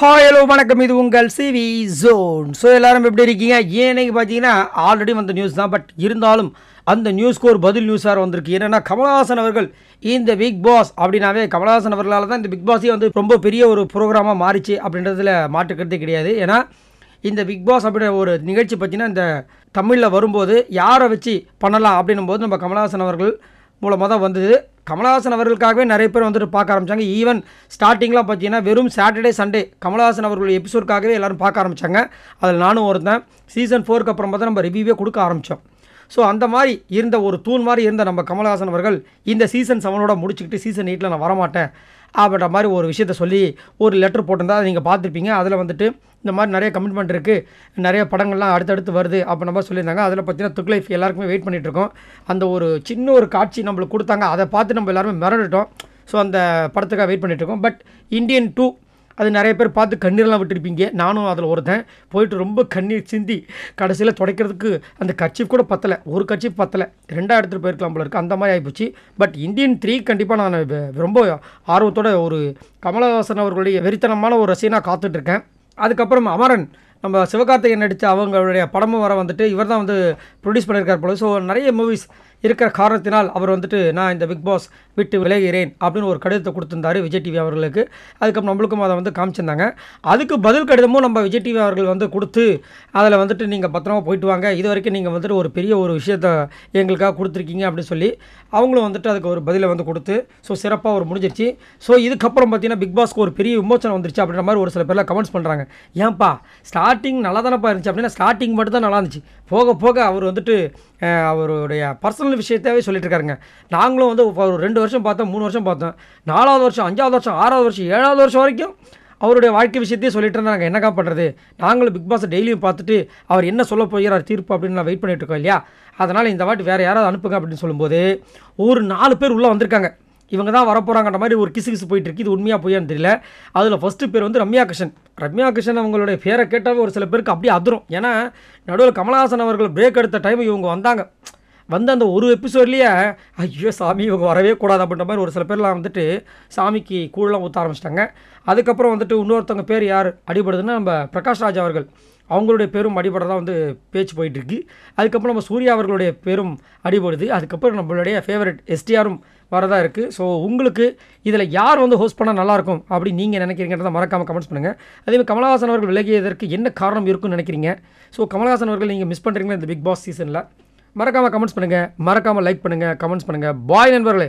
hi hello வணக்கம் இது உங்கள் சிவி ஜோன் ஸோ எல்லாரும் எப்படி இருக்கீங்க ஏன்னைக்கு பார்த்தீங்கன்னா ஆல்ரெடி வந்த நியூஸ் தான் பட் இருந்தாலும் அந்த நியூஸ்க்கு ஒரு பதில் நியூஸாக வந்திருக்கு என்னென்னா கமல்ஹாசன் அவர்கள் இந்த பிக் பாஸ் அப்படின்னாவே கமல்ஹாசன் அவர்களால் தான் இந்த பிக் பாஸே வந்து ரொம்ப பெரிய ஒரு ப்ரோக்ராமாக மாறிச்சு அப்படின்றதுல மாற்றுக்கிறதே கிடையாது ஏன்னா இந்த பிக் பாஸ் அப்படின்ற ஒரு நிகழ்ச்சி பார்த்தீங்கன்னா இந்த தமிழில் வரும்போது யாரை வச்சு பண்ணலாம் அப்படின்னும் போது நம்ம கமல்ஹாசன் அவர்கள் மூலமாக தான் வந்தது கமலஹாசன் அவர்களுக்காகவே நிறைய பேர் வந்துட்டு பார்க்க ஆரம்பித்தாங்க ஈவன் ஸ்டார்டிங்லாம் பார்த்தீங்கன்னா வெறும் சாட்டர்டே சண்டே கமலஹாசன் அவர்களுடைய எபிசோடுக்காகவே எல்லோரும் பார்க்க ஆரம்பித்தாங்க அதில் நானும் ஒருத்தன் சீசன் ஃபோருக்கு அப்புறம் பார்த்தா நம்ம ரிவ்யூவே கொடுக்க ஆரம்பித்தோம் ஸோ அந்த மாதிரி இருந்த ஒரு தூண் மாதிரி இருந்த நம்ம கமல்ஹாசன் அவர்கள் இந்த சீசன் செவனோட முடிச்சுக்கிட்டு சீசன் எயிட்டில் நான் வரமாட்டேன் அப்படின்ற மாதிரி ஒரு விஷயத்த சொல்லி ஒரு லெட்டர் போட்டிருந்தால் அதை நீங்கள் பார்த்துருப்பீங்க அதில் வந்துட்டு இந்த மாதிரி நிறைய கமிட்மெண்ட் இருக்குது நிறைய படங்கள்லாம் அடுத்தடுத்து வருது அப்படின்ற மாதிரி சொல்லியிருந்தாங்க அதில் பார்த்தீங்கன்னா துக் லைஃப் எல்லாருக்குமே வெயிட் பண்ணிகிட்ருக்கோம் அந்த ஒரு சின்ன ஒரு காட்சி நம்மளுக்கு கொடுத்தாங்க அதை பார்த்து நம்ம எல்லாருமே மிரண்டுட்டோம் ஸோ அந்த படத்துக்காக வெயிட் பண்ணிகிட்ருக்கோம் பட் இந்தியன் டூ அது நிறைய பேர் பார்த்து கண்ணீர்லாம் விட்டுருப்பீங்க நானும் அதில் ஒருத்தன் போயிட்டு ரொம்ப கண்ணீர் சிந்தி கடைசியில் துடைக்கிறதுக்கு அந்த கட்சிப் கூட பத்தலை ஒரு கட்சி பத்தலை ரெண்டாக எடுத்துகிட்டு போயிருக்கலாம் போல இருக்குது அந்த மாதிரி ஆகிப்போச்சு பட் இந்தியன் த்ரீ கண்டிப்பாக நான் ரொம்ப ஆர்வத்தோட ஒரு கமலஹாசன் அவர்களுடைய வெறித்தனமான ஒரு ரசீனாக காத்துட்ருக்கேன் அதுக்கப்புறம் அமரன் நம்ம சிவகார்த்திகேயன் நடித்த அவங்களுடைய படமும் வர வந்துட்டு இவர் தான் வந்து ப்ரொடியூஸ் பண்ணியிருக்கார் போல ஸோ நிறைய மூவிஸ் இருக்கிற காரணத்தினால் அவர் வந்துட்டு நான் இந்த பிக் பாஸ் விட்டு விலகிறேன் அப்படின்னு ஒரு கடிதத்தை கொடுத்துருந்தாரு விஜய் டிவி அவர்களுக்கு அதுக்கப்புறம் நம்மளுக்கும் அதை வந்து காமிச்சிருந்தாங்க அதுக்கு பதில் கடிதமும் நம்ம விஜய் டிவி அவர்கள் வந்து கொடுத்து அதில் வந்துட்டு நீங்கள் பத்திரமா போயிட்டு வாங்க இது வரைக்கும் நீங்கள் வந்துட்டு ஒரு பெரிய ஒரு விஷயத்தை எங்களுக்காக கொடுத்துருக்கீங்க அப்படின்னு சொல்லி அவங்களும் வந்துட்டு அதுக்கு ஒரு பதிலை வந்து கொடுத்து ஸோ சிறப்பாக ஒரு முடிஞ்சிருச்சு ஸோ இதுக்கப்புறம் பார்த்தீங்கன்னா பிக் பாஸ்க்கு ஒரு பெரிய விமோச்சனம் வந்துருச்சு அப்படின்ற மாதிரி ஒரு சில பேர்லாம் கமெண்ட்ஸ் பண்ணுறாங்க ஏன்ப்பா ஸ்டார்டிங் நல்லா தானப்பா இருந்துச்சு அப்படின்னா ஸ்டார்டிங் மட்டும் தான் நல்லா இருந்துச்சு போக போக அவர் வந்துட்டு அவருடைய பர்சனல் பர்சனல் விஷயத்தாவே சொல்லிட்டு இருக்காருங்க நாங்களும் வந்து ஒரு ரெண்டு வருஷம் பார்த்தோம் மூணு வருஷம் பார்த்தோம் நாலாவது வருஷம் அஞ்சாவது வருஷம் ஆறாவது வருஷம் ஏழாவது வருஷம் வரைக்கும் அவருடைய வாழ்க்கை விஷயத்தையே சொல்லிட்டு இருந்தாங்க என்னக்கா பண்ணுறது நாங்களும் பிக் பாஸை டெய்லியும் பார்த்துட்டு அவர் என்ன சொல்ல போகிறார் தீர்ப்பு அப்படின்னு நான் வெயிட் பண்ணிட்டு இருக்கோம் இல்லையா அதனால் இந்த வாட்டி வேறு யாராவது அனுப்புங்க அப்படின்னு சொல்லும்போது ஒரு நாலு பேர் உள்ளே வந்திருக்காங்க இவங்க தான் வரப்போகிறாங்கன்ற மாதிரி ஒரு கிசு கிசு போயிட்டு இருக்கு இது உண்மையாக போயான்னு தெரியல அதில் ஃபஸ்ட்டு பேர் வந்து ரம்யா கிருஷ்ணன் ரம்யா கிருஷ்ணன் அவங்களுடைய பேரை கேட்டாவே ஒரு சில பேருக்கு அப்படியே அதிரும் ஏன்னா நடுவில் கமலஹாசன் அவர்கள் பிரேக் எடுத்த டைம் இவங்க வந்தாங்க வந்து அந்த ஒரு எபிசோட்லேயே ஐயோ சாமி இவங்க வரவே கூடாது அப்படின்ற மாதிரி ஒரு சில பேர்லாம் வந்துட்டு சாமிக்கு கூழெலாம் ஊற்ற ஆரம்பிச்சிட்டாங்க அதுக்கப்புறம் வந்துட்டு இன்னொருத்தவங்க பேர் யார் அடிபடுதுன்னா நம்ம பிரகாஷ் ராஜ் அவர்கள் அவங்களுடைய பேரும் அடிபடுறதா வந்து பேச்சு போயிட்டுருக்கு அதுக்கப்புறம் நம்ம சூர்யா அவர்களுடைய பேரும் அடிபடுது அதுக்கப்புறம் நம்மளுடைய ஃபேவரட் எஸ்டிஆரும் வரதா இருக்குது ஸோ உங்களுக்கு இதில் யார் வந்து ஹோஸ்ட் பண்ணால் நல்லாயிருக்கும் அப்படின்னு நீங்கள் நினைக்கிறீங்கிறத மறக்காமல் கமெண்ட்ஸ் பண்ணுங்கள் அதேமாதிரி கமலஹாசன் அவர்கள் விலகியதற்கு என்ன காரணம் இருக்குன்னு நினைக்கிறீங்க ஸோ கமலஹாசன் அவர்கள் நீங்கள் மிஸ் பண்ணுறீங்களா இந்த பிக் பாஸ் சீசனில் மறக்காமல் கமெண்ட்ஸ் பண்ணுங்கள் மறக்காமல் லைக் பண்ணுங்கள் கமெண்ட்ஸ் பண்ணுங்கள் பாய் நண்பர்களே